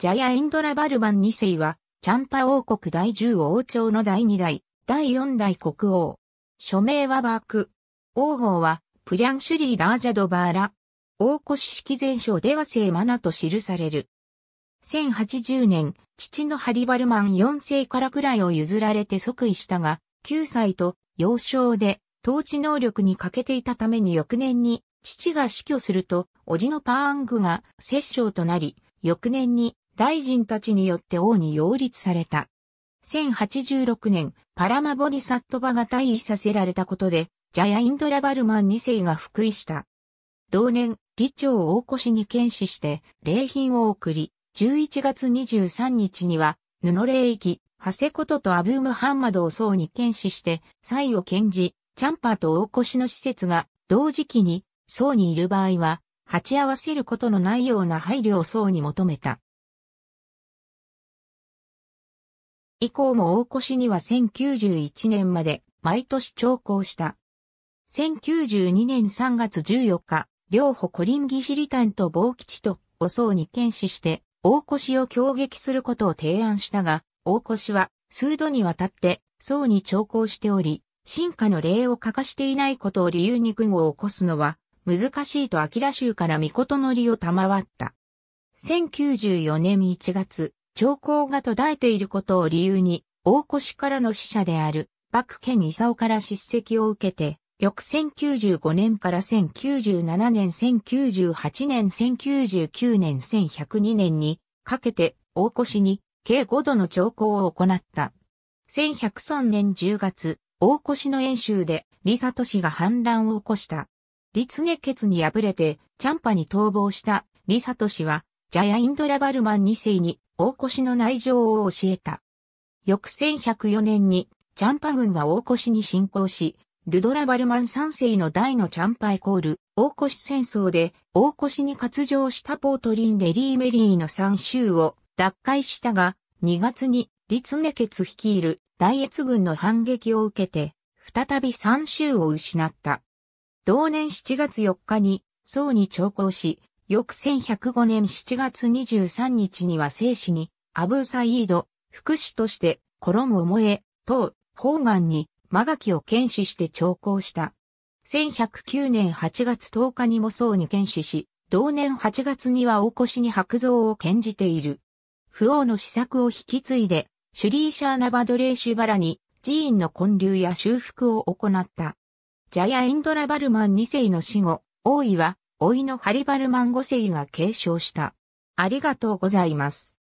ジャヤエンドラバルバン2世は、チャンパ王国第10王朝の第2代、第4代国王。署名はバーク。王号は、プリャンシュリー・ラージャドバーラ。王古式前書では聖マナと記される。1080年、父のハリバルマン4世からくらいを譲られて即位したが、9歳と幼少で統治能力に欠けていたために翌年に父が死去すると、叔父のパーングが摂政となり、翌年に大臣たちによって王に擁立された。1086年、パラマボディサットバが退位させられたことで、ジャヤインドラバルマン2世が復位した。同年、李朝大越に剣士して、礼品を送り、11月23日には、布霊域、ハセコトとアブームハンマドを僧に剣士して、祭を剣じ、チャンパーと大越の施設が、同時期に、僧にいる場合は、鉢合わせることのないような配慮を僧に求めた。以降も大越には1091年まで毎年長考した。1092年3月14日、両保コリンギシリタンと某吉とお層に剣視して、大越を強撃することを提案したが、大越は数度にわたって層に長考しており、進化の例を欠かしていないことを理由に軍を起こすのは難しいと明州から御事の利を賜った。1094年1月、兆候が途絶えていることを理由に、大越からの使者である、幕県勲から叱責を受けて、翌1095年から1097年、1098年、1099年、1102年にかけて大越に計5度の兆候を行った。1103年10月、大越の演習で李里氏が反乱を起こした。立下決に敗れて、チャンパに逃亡した李里氏は、ジャヤインドラバルマン2世に大越の内情を教えた。翌1104年に、チャンパ軍は大越に侵攻し、ルドラバルマン三世の大のチャンパイコール、大越戦争で、大越に割動したポートリンでリーメリーの3州を奪回したが、2月に、立根決率いる大越軍の反撃を受けて、再び3州を失った。同年7月4日に、宋に長考し、翌1105年7月23日には生死に、アブーサイード、副使として、コロムオモエ、等、方眼に、マガキを検視して調校した。1109年8月10日にも僧に検視し、同年8月には大越に白像を献じている。不王の施策を引き継いで、シュリーシャーナバドレーシュバラに、寺院の建立や修復を行った。ジャヤ・インドラバルマン2世の死後、王位は、老いのハリバルマンセイが継承した。ありがとうございます。